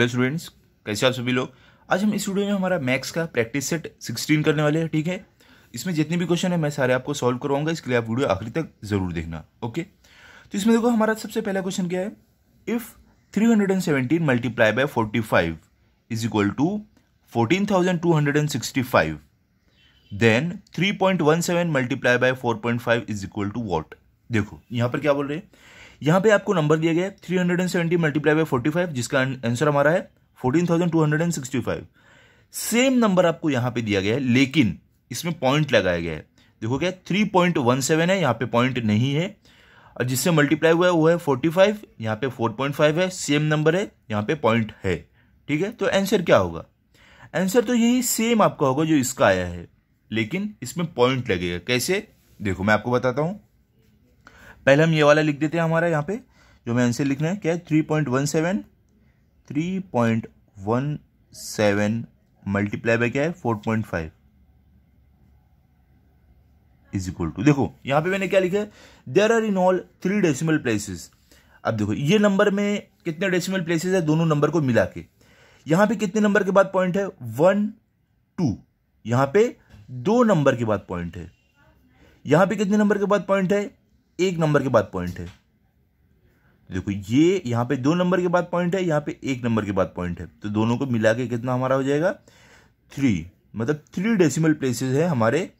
hello students कैसे आप सभी लोग आज हम इस वीडियो में हमारा मैक्स का प्रैक्टिस सेट 16 करने वाले हैं ठीक है इसमें जितने भी क्वेश्चन है मैं सारे आपको सॉल्व करवाऊंगा इसके लिए आप वीडियो आखिरी तक जरूर देखना ओके तो इसमें देखो हमारा सबसे पहला क्वेश्चन क्या है if 317 hundred and seventeen multiply by forty five is equal to fourteen thousand two hundred and sixty five then three point one seven multiply by four point five is equal to what देखो यहाँ पर क्या बोल रहे हैं यहाँ पे आपको नंबर दिया गया है three hundred and seventy multiply by forty five जिसका आंसर हमारा है fourteen thousand two hundred and sixty five same number आपको यहां पे दिया गया है लेकिन इसमें पॉइंट लगाया गया है देखो क्या थ्री पॉइंट वन सेवन है यहाँ पे पॉइंट नहीं है और जिससे मल्टीप्लाई हुआ है वो है फोर्टी फाइव यहाँ पे फोर पॉइंट फाइव है सेम नंबर है यहाँ पे पॉइंट है ठीक है तो आंसर क्या होगा आंसर तो यही सेम आपका होगा जो इसका आया है लेकिन इसमें पॉइंट लगेगा कैसे देखो मैं आपको बताता हूँ पहले हम ये वाला लिख देते हैं हमारा यहाँ पे जो मैं आंसर लिखना है क्या है three point one seven three point one seven multiply by क्या है four point five is equal to देखो यहाँ पे मैंने क्या लिखा है there are in all three decimal places अब देखो ये नंबर में कितने डेसिमल प्लेसेस है दोनों नंबर को मिला के यहाँ पे कितने नंबर के बाद पॉइंट है वन टू यहाँ पे दो नंबर के बाद पॉइंट है यहां पे कितने नंबर के बाद पॉइंट है एक नंबर के बाद पॉइंट है देखो ये यहाँ पे दो नंबर के बाद पॉइंट है यहाँ पे एक नंबर के बाद पॉइंट है तो दोनों को मिला के कितना हमारा हो जाएगा थ्री मतलब थ्री डेसिमल प्लेसेस है हमारे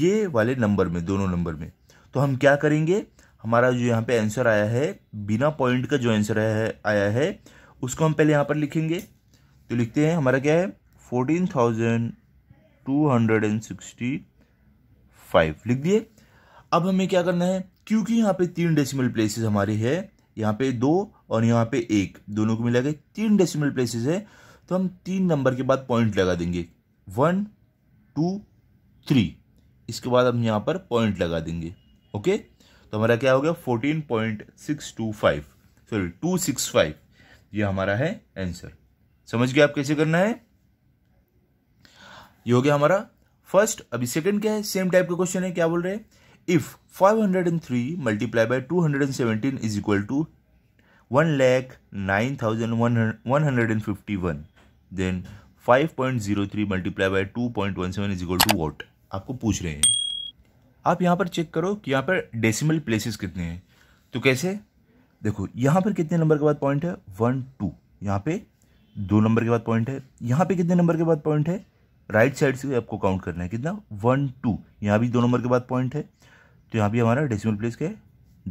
ये वाले नंबर में दोनों नंबर में तो हम क्या करेंगे हमारा जो यहाँ पे आंसर आया है बिना पॉइंट का जो आंसर आया है उसको हम पहले यहाँ पर लिखेंगे तो लिखते हैं हमारा क्या है fourteen thousand two hundred and five लिख दिए अब हमें क्या करना है क्योंकि यहाँ पे तीन डेसिमल प्लेसेस हमारी है यहाँ पे दो और यहाँ पे एक दोनों को मिला के तीन डेसिमल प्लेसेस है तो हम तीन नंबर के बाद पॉइंट लगा देंगे वन टू थ्री इसके बाद हम यहाँ पर पॉइंट लगा देंगे ओके तो हमारा क्या हो गया fourteen point six two five sorry two six five ये हमारा है आंसर समझ गए आप कैसे करना है ये हो गया हमारा फर्स्ट अभी सेकंड क्या है सेम टाइप का क्वेश्चन है क्या बोल रहे हैं if 503 multiplied by 217 is equal to 1 lakh 9151 then 5.03 multiply by 2.17 is equal to what आपको पूछ रहे हैं आप यहाँ पर चेक करो कि यहाँ पर डेसिमल प्लेसेस कितने हैं तो कैसे देखो यहाँ पर कितने नंबर के बाद पॉइंट है वन टू यहाँ पे दो नंबर के बाद पॉइंट है यहाँ पे कितने नंबर के बाद पॉइंट है राइट साइड से आपको काउंट करना है कितना वन टू यहाँ भी दो नंबर के बाद पॉइंट है तो यहाँ भी हमारा डेसिमल प्लेस क्या है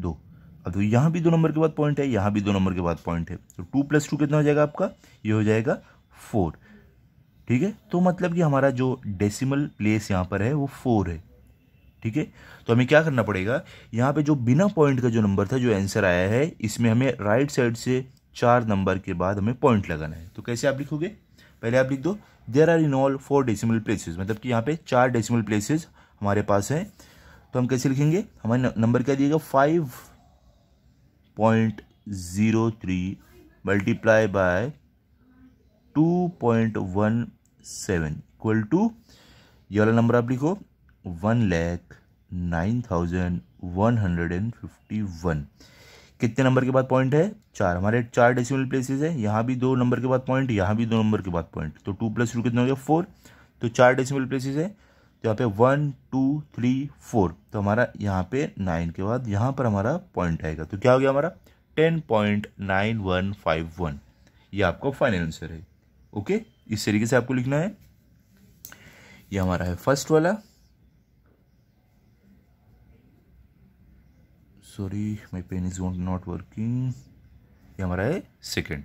दो अब तो यहाँ भी दो नंबर के बाद पॉइंट है यहाँ भी दो नंबर के बाद पॉइंट है तो टू प्लस टू कितना हो जाएगा आपका ये हो जाएगा फोर ठीक है तो मतलब कि हमारा जो डेसिमल प्लेस यहाँ पर है वो फोर है ठीक है तो हमें क्या करना पड़ेगा यहाँ पे जो बिना पॉइंट का जो नंबर था जो आंसर आया है इसमें हमें राइट साइड से चार नंबर के बाद हमें पॉइंट लगाना है तो कैसे आप लिखोगे पहले आप लिख दो there are in all four decimal places मतलब कि यहाँ पे चार डेसिमल प्लेसेज हमारे पास हैं तो हम कैसे लिखेंगे हमारे नंबर क्या दिएगा five point zero three multiply by two point one seven equal to ये वाला नंबर आप लिखो one lakh nine thousand one hundred and fifty one कितने नंबर के बाद पॉइंट है चार हमारे चार डेसिमल प्लेसेस है यहाँ भी दो नंबर के बाद पॉइंट यहाँ भी दो नंबर के बाद पॉइंट तो टू प्लस टू कितना हो गया फोर तो चार डेसिमल प्लेसेस है यहाँ पे वन टू थ्री फोर तो हमारा यहाँ पे नाइन के बाद यहाँ पर हमारा पॉइंट आएगा तो क्या हो गया हमारा ten point nine one five one ये आपका फाइनल आंसर है ओके इस तरीके से आपको लिखना है ये हमारा है फर्स्ट वाला sorry my pen is not working ये हमारा है सेकेंड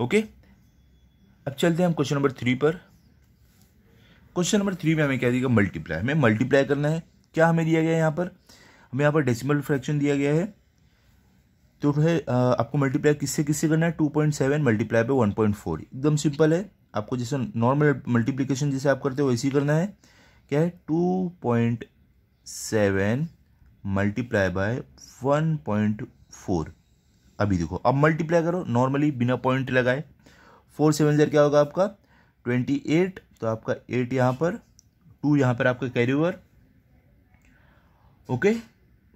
ओके अब चलते हैं हम क्वेश्चन नंबर थ्री पर क्वेश्चन नंबर थ्री में हमें क्या दिया मल्टीप्लाई हमें मल्टीप्लाई करना है क्या हमें दिया गया है यहाँ पर हमें यहाँ पर डेसिमल फ्रैक्शन दिया गया है तो है आपको मल्टीप्लाई किससे किससे करना है टू पॉइंट सेवन मल्टीप्लाई पे वन पॉइंट फोर एकदम सिंपल है आपको जैसे नॉर्मल मल्टीप्लीकेशन जैसे आप करते हो वैसे ही करना है क्या है two point seven multiply by one point four अभी देखो अब मल्टीप्लाई करो नॉर्मली बिना पॉइंट लगाए फोर सेवन ज़र क्या होगा आपका ट्वेंटी एट तो आपका एट यहाँ पर टू यहाँ पर आपका कैरी ओवर ओके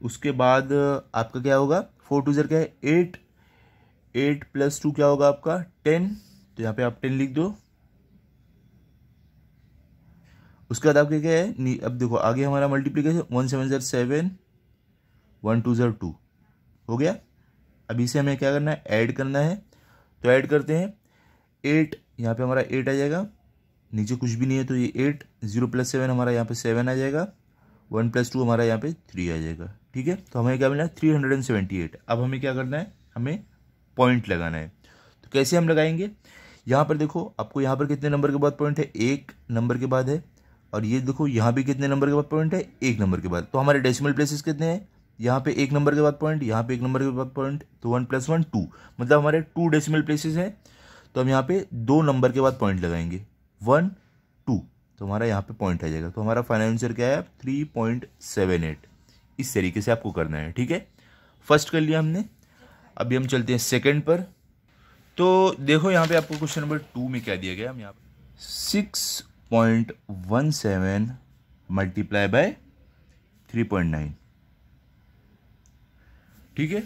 उसके बाद आपका क्या होगा फोर टू जर क्या है एट एट प्लस टू क्या होगा आपका टेन तो यहाँ पे आप टेन लिख दो उसके बाद आपके क्या है अब देखो आगे हमारा मल्टीप्लीकेशन वन सेवन ज़र सेवन वन टू ज़र टू हो गया अभी से हमें क्या करना है ऐड करना है तो ऐड करते हैं एट यहाँ पे हमारा एट आ जाएगा नीचे कुछ भी नहीं है तो ये एट जीरो प्लस सेवन हमारा यहाँ पे सेवन आ जाएगा वन प्लस टू हमारा यहाँ पे थ्री आ जाएगा ठीक है तो हमें क्या मिला three hundred and seventy eight अब हमें क्या करना है हमें पॉइंट लगाना है तो कैसे हम लगाएंगे यहाँ पर देखो आपको यहाँ पर कितने नंबर के बाद पॉइंट है एक नंबर के बाद है और ये देखो यहाँ भी कितने नंबर के बाद पॉइंट है एक नंबर के बाद तो हमारे डेसिमल प्लेसेस कितने हैं यहाँ पे एक नंबर के बाद पॉइंट यहाँ पे एक नंबर के बाद पॉइंट तो वन प्लस वन टू मतलब हमारे टू डेसिमल प्लेसेस हैं तो हम यहाँ पे दो नंबर के बाद पॉइंट लगाएंगे वन टू तो हमारा यहाँ पे पॉइंट आ जाएगा तो हमारा फाइनल आंसर क्या है थ्री पॉइंट सेवन एट इस तरीके से आपको करना है ठीक है फर्स्ट कर लिया हमने अभी हम चलते हैं सेकेंड पर तो देखो यहाँ पे आपको क्वेश्चन नंबर टू में क्या दिया गया हम यहाँ six point one seven multiply by three point nine ठीक है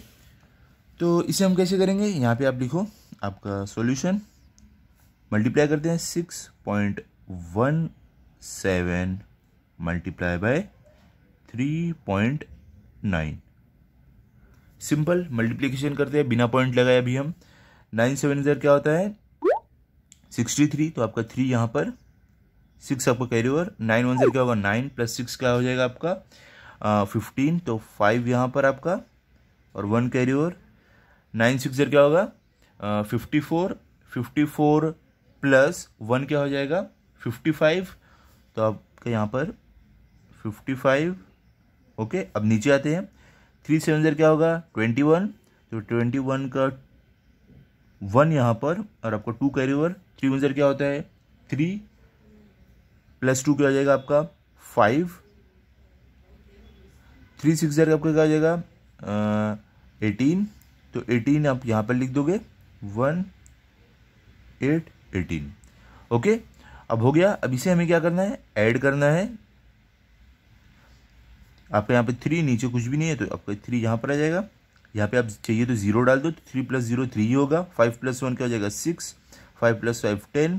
तो इसे हम कैसे करेंगे यहाँ पे आप लिखो आपका सॉल्यूशन मल्टीप्लाई करते हैं six point one seven multiply by three point nine simple multiplication करते हैं बिना पॉइंट लगाए अभी हम नाइन सेवन ज़र क्या होता है सिक्सटी थ्री तो आपका थ्री यहाँ पर सिक्स आपका कैरी ओवर नाइन वन ज़र क्या होगा नाइन प्लस सिक्स क्या हो जाएगा आपका फिफ्टीन तो फाइव यहाँ पर आपका और one carry over nine six ज़र क्या होगा fifty four fifty four plus one क्या हो जाएगा फिफ्टी फाइव तो आपके यहाँ पर फिफ्टी फाइव ओके अब नीचे आते हैं थ्री सेवन ज़र क्या होगा ट्वेंटी वन तो ट्वेंटी वन का वन यहाँ पर और आपका two carry over three one ज़र क्या होता है थ्री प्लस टू क्या हो जाएगा आपका फाइव थ्री सिक्स ज़र आपका क्या हो जाएगा एटीन तो एटीन आप यहाँ पर लिख दोगे वन एट एटीन ओके अब हो गया अब इसे हमें क्या करना है ऐड करना है आपका यहाँ पे थ्री नीचे कुछ भी नहीं है तो आपका थ्री यहाँ पर आ जाएगा यहाँ पे आप चाहिए तो जीरो डाल दो थ्री प्लस जीरो थ्री ही होगा फाइव प्लस वन क्या हो जाएगा six five plus five ten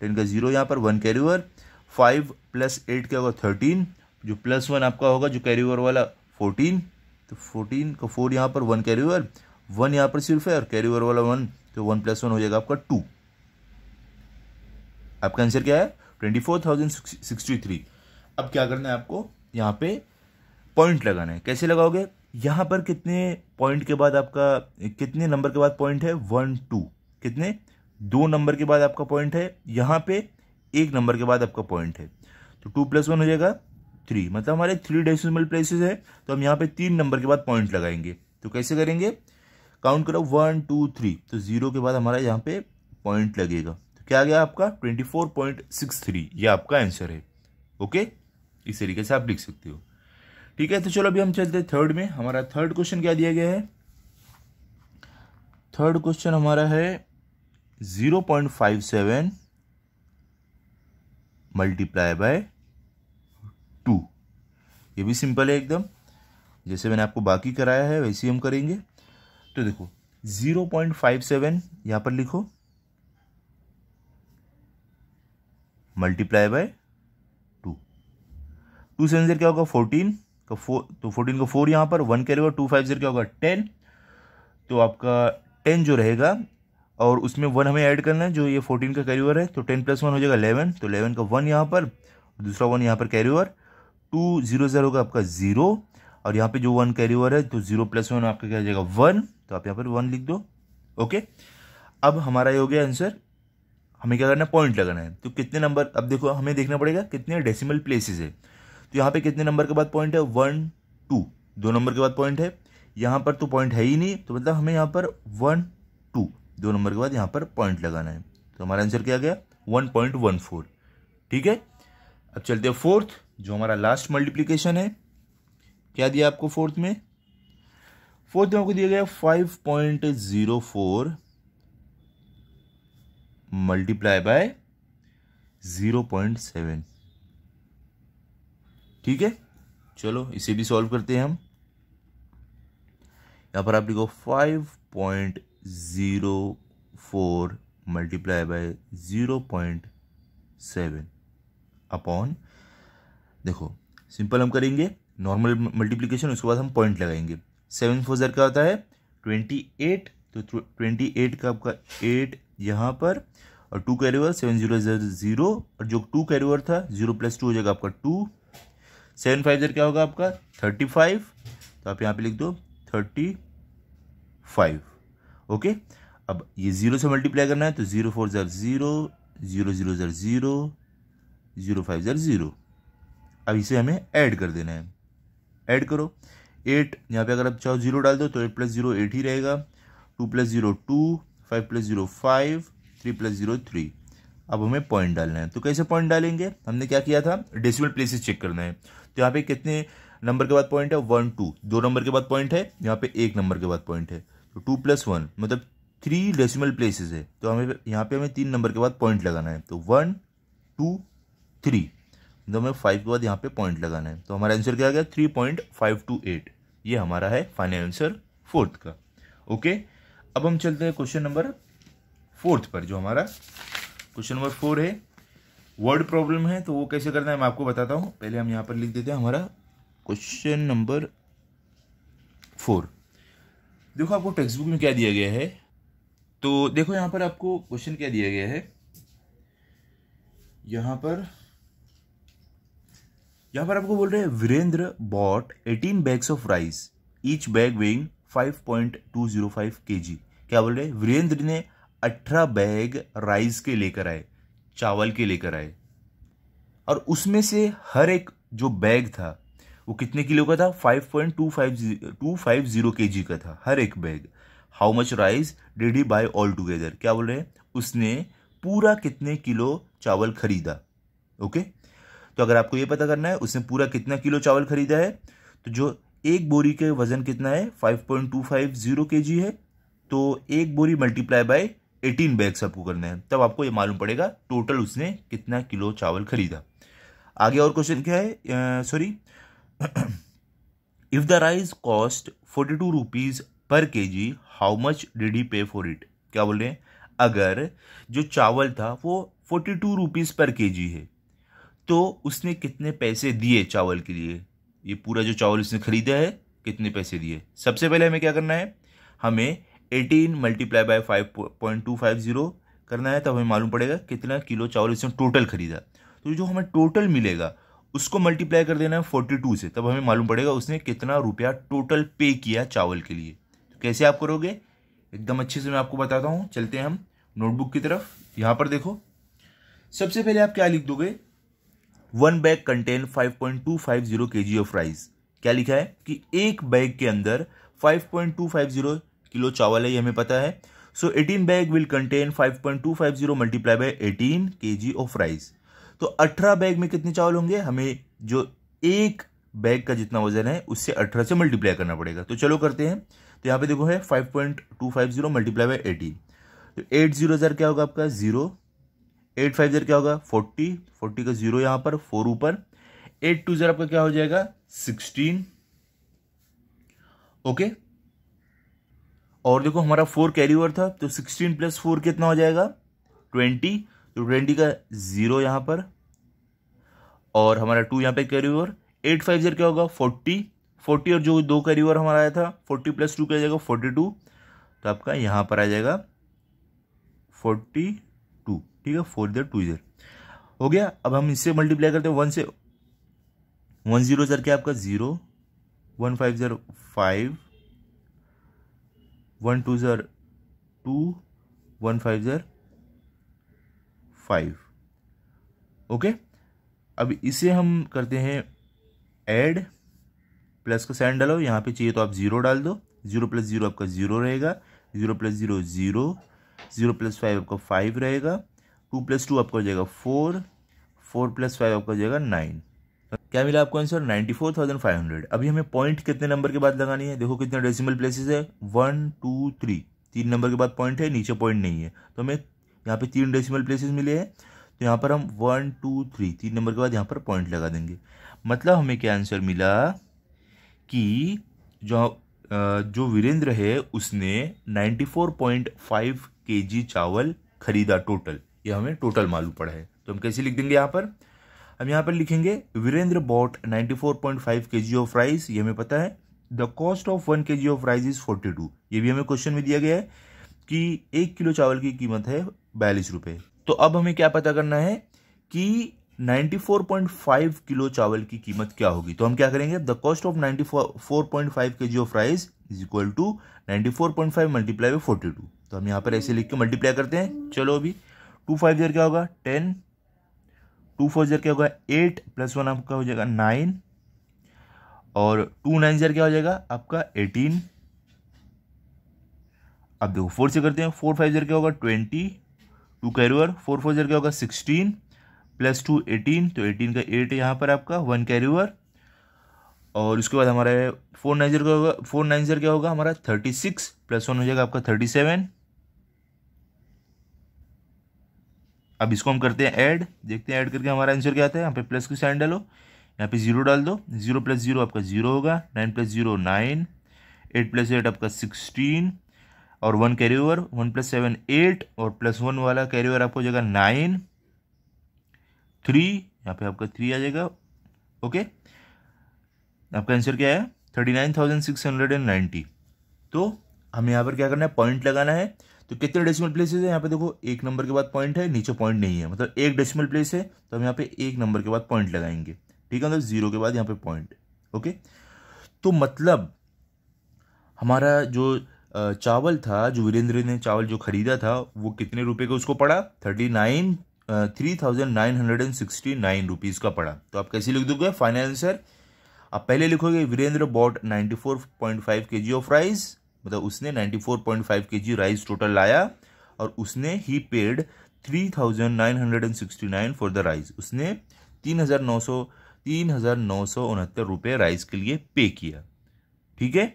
ten का जीरो यहाँ पर one carry over five plus eight क्या होगा थर्टीन जो प्लस वन आपका होगा जो कैरी ओवर वाला फोर्टीन तो फोर्टीन का फोर यहाँ पर वन कैरी ओवर वन यहाँ पर सिर्फ है और कैरी ओवर वाला वन तो वन प्लस वन हो जाएगा आपका टू आपका आंसर क्या है twenty four thousand sixty three अब क्या करना है आपको यहाँ पे पॉइंट लगाना है कैसे लगाओगे यहाँ पर कितने पॉइंट के बाद आपका कितने नंबर के बाद पॉइंट है वन टू कितने दो नंबर के बाद आपका पॉइंट है यहाँ पे एक नंबर के बाद आपका पॉइंट है तो टू प्लस वन हो जाएगा थ्री मतलब हमारे थ्री डेसिमल प्लेसेस है तो हम यहाँ पे तीन नंबर के बाद पॉइंट लगाएंगे तो कैसे करेंगे काउंट करो वन टू थ्री तो जीरो के बाद हमारा यहाँ पे पॉइंट लगेगा क्या आ गया आपका 24.63 ये आपका आंसर है ओके इस तरीके से आप लिख सकते हो ठीक है तो चलो अभी हम चलते हैं थर्ड में हमारा थर्ड क्वेश्चन क्या दिया गया है थर्ड क्वेश्चन हमारा है zero point five seven multiply by two ये भी सिंपल है एकदम जैसे मैंने आपको बाकी कराया है वैसे ही हम करेंगे तो देखो ज़ीरो पॉइंट फाइव सेवन यहाँ पर लिखो multiply by two two seven zero क्या होगा फोर्टीन का फोर तो फोर्टीन का फोर यहाँ पर वन कैरी रहेगा टू फाइव जीरो क्या होगा टेन तो आपका टेन जो रहेगा और उसमें वन हमें ऐड करना है जो ये फोर्टीन का कैरी है तो टेन प्लस वन हो जाएगा इलेवन तो इलेवन का वन यहाँ पर दूसरा वन यहाँ पर carry over two zero zero होगा आपका ज़ीरो और यहाँ पे जो वन कैरी है तो जीरो प्लस वन आपका क्या हो जाएगा वन तो आप यहाँ पर वन लिख दो ओके अब हमारा ये हो गया आंसर हमें क्या करना है पॉइंट लगाना है तो कितने नंबर अब देखो हमें देखना पड़ेगा कितने डेसिमल प्लेसेस है तो यहाँ पे कितने नंबर के बाद पॉइंट है वन टू दो नंबर के बाद पॉइंट है यहाँ पर तो पॉइंट है ही नहीं तो मतलब हमें यहाँ पर वन टू दो नंबर के बाद यहाँ पर पॉइंट लगाना है तो हमारा आंसर क्या गया वन पॉइंट वन फोर ठीक है अब चलते हैं फोर्थ जो हमारा लास्ट मल्टीप्लीकेशन है क्या दिया आपको फोर्थ में फोर्थ में आपको दिया गया five point zero four multiply by zero point seven ठीक है चलो इसे भी सॉल्व करते हैं हम यहाँ पर आप लिखो five point zero four multiply by zero point seven upon देखो सिंपल हम करेंगे नॉर्मल मल्टीप्लिकेशन उसके बाद हम पॉइंट लगाएंगे सेवन फोर ज़र क्या होता है ट्वेंटी एट तो ट्वेंटी एट का आपका एट यहाँ पर और two carry over seven zero zero और जो टू कैरी ओवर था जीरो प्लस टू हो जाएगा आपका टू सेवन फाइव जर क्या होगा आपका थर्टी फाइव तो आप यहाँ पे लिख दो थर्टी फाइव ओके अब ये जीरो से मल्टीप्लाई करना है तो जीरो फोर ज़र जीरो जीरो जीरो ज़र जीरो जीरो फाइव ज़र जीरो अब इसे हमें ऐड कर देना है ऐड करो एट यहाँ पे अगर आप चाहो जीरो डाल दो तो एट प्लस जीरो एट ही रहेगा two plus zero two five plus zero five three plus zero three अब हमें पॉइंट डालना है तो कैसे पॉइंट डालेंगे हमने क्या किया था डेसिमल प्लेसेस चेक करना है तो यहाँ पे कितने नंबर के बाद पॉइंट है वन टू दो नंबर के बाद पॉइंट है यहाँ पे एक नंबर के बाद पॉइंट है तो टू प्लस वन मतलब थ्री डेसिमल प्लेसेस है तो हमें यहाँ पे हमें तीन नंबर के बाद पॉइंट लगाना है तो वन टू थ्री मतलब हमें फाइव के बाद यहाँ पे पॉइंट लगाना है तो हमारा आंसर क्या आ गया three point five two eight ये हमारा है फाइनल आंसर फोर्थ का ओके अब हम चलते हैं क्वेश्चन नंबर फोर्थ पर जो हमारा क्वेश्चन नंबर फोर है वर्ड प्रॉब्लम है तो वो कैसे करना है मैं आपको बताता हूँ पहले हम यहाँ पर लिख देते हैं हमारा क्वेश्चन नंबर फोर देखो आपको टेक्स्ट बुक में क्या दिया गया है तो देखो यहाँ पर आपको क्वेश्चन क्या दिया गया है यहाँ पर यहाँ पर आपको बोल रहे हैं Virendra bought eighteen bags of rice each bag weighing 5.205 KG क्या बोल रहे वीरेंद्र ने अठारह बैग राइस के लेकर आए चावल के लेकर आए और उसमें से हर एक जो बैग था वो कितने किलो का था five point two five two five zero K G का था हर एक bag how much rice did he buy all together क्या बोल रहे हैं उसने पूरा कितने किलो चावल खरीदा ओके तो अगर आपको ये पता करना है उसने पूरा कितना किलो चावल खरीदा है तो जो एक बोरी के वजन कितना है 5.250 पॉइंट है तो एक बोरी मल्टीप्लाई बाय एटीन बैग्स आपको करना है तब आपको ये मालूम पड़ेगा टोटल उसने कितना किलो चावल खरीदा आगे और क्वेश्चन क्या है sorry if the rice cost forty two rupees per K G how much did he pay for it क्या बोल रहे हैं अगर जो चावल था वो forty two rupees per K जी है तो उसने कितने पैसे दिए चावल के लिए ये पूरा जो चावल उसने खरीदा है कितने पैसे दिए सबसे पहले हमें क्या करना है हमें eighteen multiply by five point two five zero करना है तब हमें मालूम पड़ेगा कितना किलो चावल इसने टोटल खरीदा तो जो हमें टोटल मिलेगा उसको मल्टीप्लाई कर देना है फोर्टी टू से तब हमें मालूम पड़ेगा उसने कितना रुपया टोटल पे किया चावल के लिए तो कैसे आप करोगे एकदम अच्छे से मैं आपको बताता हूँ चलते हैं हम नोटबुक की तरफ यहाँ पर देखो सबसे पहले आप क्या लिख दोगे वन बैग कंटेन के जी ऑफ राइस क्या लिखा है कि एक बैग के अंदर जीरो किलो चावल है ये हमें पता है so eighteen bag will contain five point two five zero multiply by eighteen K G of rice तो अठारह बैग में कितने चावल होंगे हमें जो एक बैग का जितना वजन है उससे अठारह से मल्टीप्लाई करना पड़ेगा तो चलो करते हैं तो यहाँ पे देखो है five point two five zero multiply by eighteen तो एट जीरो हज़ार क्या होगा आपका ज़ीरो एट फाइव ज़र क्या होगा फोर्टी फोर्टी का ज़ीरो यहाँ पर फोर ऊपर एट टू ज़र आपका क्या हो जाएगा सिक्सटीन ओके okay, और देखो हमारा फोर कैरी ओवर था तो सिक्सटीन प्लस फोर कितना हो जाएगा ट्वेंटी तो ट्वेंटी का जीरो यहाँ पर और हमारा टू यहाँ पे कैरी ओवर एट फाइव जर क्या होगा फोर्टी फोर्टी और जो दो कैरी ओवर हमारा आया था फोर्टी प्लस टू क्या जाएगा फोर्टी टू तो आपका यहाँ पर आ जाएगा फोर्टी टू ठीक है फोर जीरो टू जीरो हो गया अब हम इससे मल्टीप्लाई करते हैं वन से वन जीरो जर क्या आपका ज़ीरो वन फाइव जर फाइव वन टू ज़र टू वन फाइव ज़र फाइव ओके अब इसे हम करते हैं ऐड प्लस का साइन डालो यहाँ पे चाहिए तो आप ज़ीरो डाल दो ज़ीरो प्लस ज़ीरो आपका ज़ीरो रहेगा zero plus zero zero zero plus five आपका फाइव रहेगा टू प्लस टू आपका हो जाएगा फोर फोर प्लस फाइव आपका हो जाएगा नाइन क्या मिला आपको आंसर 94,500 अभी हमें पॉइंट कितने नंबर के बाद लगानी है देखो कितने डेसिमल प्लेसेस है वन टू थ्री तीन नंबर के बाद पॉइंट है नीचे पॉइंट नहीं है तो हमें यहाँ पे तीन डेसिमल प्लेसेस मिले हैं तो यहाँ पर हम वन टू थ्री तीन नंबर के बाद यहाँ पर पॉइंट लगा देंगे मतलब हमें क्या आंसर मिला कि जो जो वीरेंद्र है उसने नाइन्टी फोर चावल खरीदा टोटल ये हमें टोटल मालूम पड़ा है तो हम कैसे लिख देंगे यहाँ पर हम यहाँ पर लिखेंगे Virendra bought 94.5 KG of rice ये हमें पता है the cost of one K G of rice is forty two ये भी हमें क्वेश्चन में दिया गया है कि एक किलो चावल की कीमत है बयालीस रुपये तो अब हमें क्या पता करना है कि 94.5 किलो चावल की कीमत क्या होगी तो हम क्या करेंगे the cost of 94.5 K G of rice is equal to 94.5 multiply by forty two तो हम यहाँ पर ऐसे लिख के मल्टीप्लाई करते हैं चलो अभी टू फाइव जर क्या होगा टेन टू फोर जर क्या होगा एट प्लस वन आपका हो जाएगा नाइन और टू नाइन जर क्या हो जाएगा आपका एटीन अब देखो फोर से करते हैं फोर फाइव जर क्या होगा twenty two carrier four four जर क्या होगा सिक्सटीन प्लस टू एटीन तो एटीन का एट यहाँ पर आपका वन कैरियर और उसके बाद हमारा फोर नाइन जर क्या होगा फोर नाइन जर क्या होगा हमारा थर्टी सिक्स प्लस वन हो जाएगा आपका थर्टी सेवन अब इसको हम करते हैं ऐड देखते हैं ऐड करके हमारा आंसर क्या आता है यहाँ पे प्लस की साइन डालो यहाँ पे जीरो डाल दो जीरो प्लस जीरो आपका जीरो होगा nine plus zero nine eight plus eight आपका सिक्सटीन और one carry over one plus seven eight और प्लस वन वाला कैरी ओवर आपको जगह नाइन थ्री यहाँ पे आपका थ्री आ जाएगा ओके आपका आंसर क्या है thirty nine thousand six hundred and ninety तो हमें यहाँ पर क्या करना है पॉइंट लगाना है तो कितने डेसिमल प्लेसेस है यहाँ पे देखो एक नंबर के बाद पॉइंट है नीचे पॉइंट नहीं है मतलब एक डेसिमल प्लेस है तो हम यहाँ पे एक नंबर के बाद पॉइंट लगाएंगे ठीक है मतलब जीरो के बाद यहाँ पे पॉइंट ओके तो मतलब हमारा जो चावल था जो वीरेंद्र ने चावल जो खरीदा था वो कितने रुपए का उसको पड़ा thirty nine three thousand nine hundred and sixty nine rupees का पड़ा तो आप कैसे लिख दोगे फाइनल आंसर आप पहले लिखोगे Virendra bought ninety four point five K G of rice मतलब उसने 94.5 केजी राइस टोटल लाया और उसने he paid 3969 for the rice उसने तीन हजार नौ सौ तीन हजार नौ सौ उनहत्तर राइस के लिए पे किया ठीक है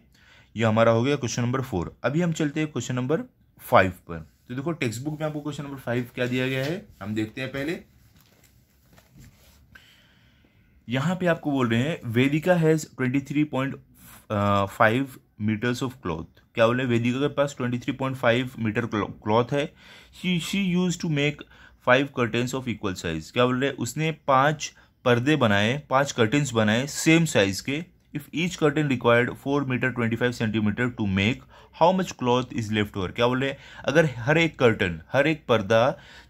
ये हमारा हो गया क्वेश्चन नंबर फोर अभी हम चलते हैं क्वेश्चन नंबर फाइव पर तो देखो टेक्स्ट बुक में आपको क्वेश्चन नंबर फाइव क्या दिया गया है हम देखते हैं पहले यहां पे आपको बोल रहे हैं Vedika has twenty three point five metres of cloth क्या बोले वेदिका के पास 23.5 मीटर क्लॉथ है she she use to make five curtains of equal size क्या बोल रहे उसने पांच पर्दे बनाए पांच कर्टेंस बनाए सेम साइज के if each curtain required four metre twenty five centimetre to make how much cloth is left over क्या बोले अगर हर एक कर्टन हर एक पर्दा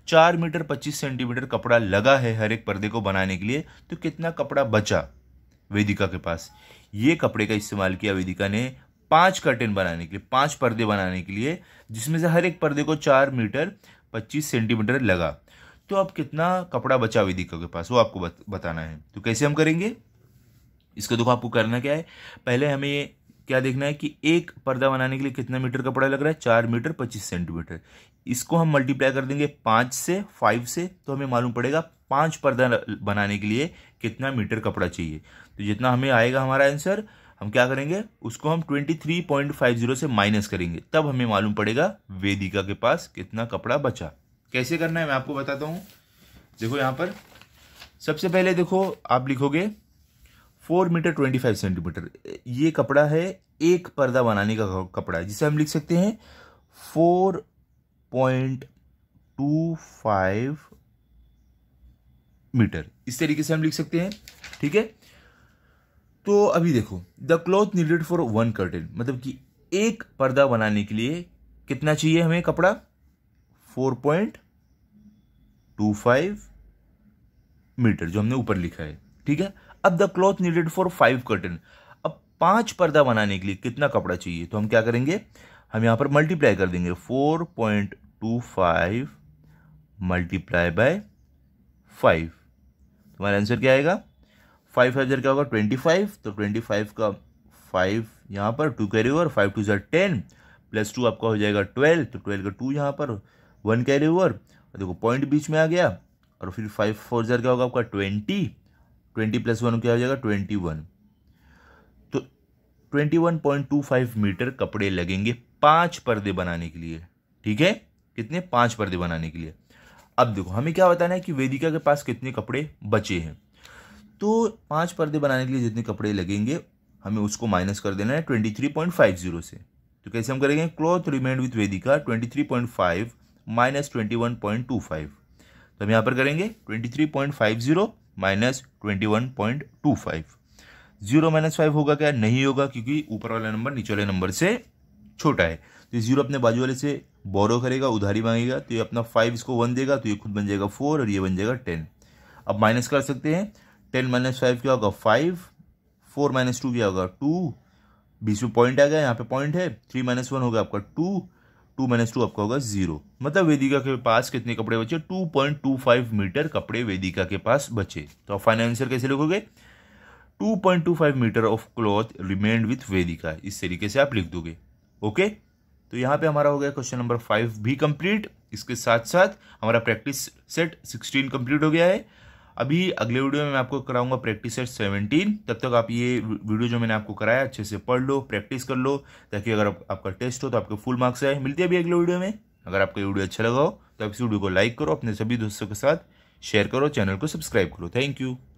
चार मीटर पच्चीस सेंटीमीटर कपड़ा लगा है हर एक पर्दे को बनाने के लिए तो कितना कपड़ा बचा वेदिका के पास ये कपड़े का इस्तेमाल किया वेदिका ने पांच कर्टेन बनाने के लिए पांच पर्दे बनाने के लिए जिसमें से हर एक पर्दे को चार मीटर पच्चीस सेंटीमीटर लगा तो आप कितना कपड़ा बचा दिखा के पास वो आपको बत, बताना है तो कैसे हम करेंगे इसका देखो आपको करना क्या है पहले हमें क्या देखना है कि एक पर्दा बनाने के लिए कितना मीटर कपड़ा लग रहा है चार मीटर पच्चीस सेंटीमीटर इसको हम मल्टीप्लाई कर देंगे पाँच से फाइव से तो हमें मालूम पड़ेगा पाँच पर्दा बनाने के लिए कितना मीटर कपड़ा चाहिए तो जितना हमें आएगा हमारा आंसर हम क्या करेंगे उसको हम 23.50 से माइनस करेंगे तब हमें मालूम पड़ेगा वेदिका के पास कितना कपड़ा बचा कैसे करना है मैं आपको बताता हूँ देखो यहाँ पर सबसे पहले देखो आप लिखोगे four metre twenty five centimetre ये कपड़ा है एक पर्दा बनाने का कपड़ा है जिसे हम लिख सकते हैं four point two five metre इस तरीके से हम लिख सकते हैं ठीक है तो अभी देखो the cloth needed for one curtain मतलब कि एक पर्दा बनाने के लिए कितना चाहिए हमें कपड़ा four point two five metre जो हमने ऊपर लिखा है ठीक है अब the cloth needed for five curtain अब पांच पर्दा बनाने के लिए कितना कपड़ा चाहिए तो हम क्या करेंगे हम यहाँ पर मल्टीप्लाई कर देंगे four point two five multiply by five तुम्हारा आंसर क्या आएगा फाइव फाइव जर क्या होगा ट्वेंटी फाइव तो ट्वेंटी फाइव का फाइव यहाँ पर two carry over five two जर टेन प्लस टू आपका हो जाएगा ट्वेल्व तो ट्वेल्व का टू यहाँ पर वन कैरी ओवर और देखो पॉइंट बीच में आ गया और फिर फाइव फोर जर क्या होगा आपका ट्वेंटी ट्वेंटी प्लस वन क्या हो जाएगा ट्वेंटी वन तो twenty one point two five metre कपड़े लगेंगे पाँच पर्दे बनाने के लिए ठीक है कितने पाँच पर्दे बनाने के लिए अब देखो हमें क्या बताना है कि वेदिका के पास कितने कपड़े बचे हैं तो पांच पर्दे बनाने के लिए जितने कपड़े लगेंगे हमें उसको माइनस कर देना है twenty three point five zero से तो कैसे हम करेंगे cloth remained with Vedika twenty three point five minus twenty one point two five तो हम यहाँ पर करेंगे twenty three point five zero minus twenty one point two five zero minus five होगा क्या नहीं होगा क्योंकि ऊपर वाला नंबर नीचे वाले नंबर से छोटा है तो जीरो अपने बाजू वाले से बोरो करेगा उधारी मांगेगा तो ये अपना फाइव इसको वन देगा तो ये खुद बन जाएगा फोर और ये बन जाएगा टेन अब माइनस कर सकते हैं टेन माइनस फाइव क्या होगा फाइव फोर माइनस टू क्या होगा टू बीच में पॉइंट आ गया यहाँ पे पॉइंट है थ्री माइनस वन होगा आपका टू टू माइनस टू आपका होगा जीरो मतलब वेदिका के पास कितने कपड़े बचे two point two five metre कपड़े वेदिका के पास बचे तो आप फाइनल आंसर कैसे लिखोगे two point two five metre of cloth remained with Vedika इस तरीके से आप लिख दोगे ओके तो यहाँ पे हमारा हो गया क्वेश्चन नंबर फाइव भी कंप्लीट इसके साथ साथ हमारा प्रैक्टिस सेट सिक्सटीन कंप्लीट हो गया है अभी अगले वीडियो में मैं आपको कराऊंगा प्रैक्टिस सेट सेवनटीन तब तक आप ये वीडियो जो मैंने आपको कराया अच्छे से पढ़ लो प्रैक्टिस कर लो ताकि अगर आप, आपका टेस्ट हो तो आपके फुल मार्क्स आए मिलती है अभी अगले वीडियो में अगर आपको ये वीडियो अच्छा लगा हो तो आप इस वीडियो को लाइक करो अपने सभी दोस्तों के साथ शेयर करो चैनल को सब्सक्राइब करो थैंक यू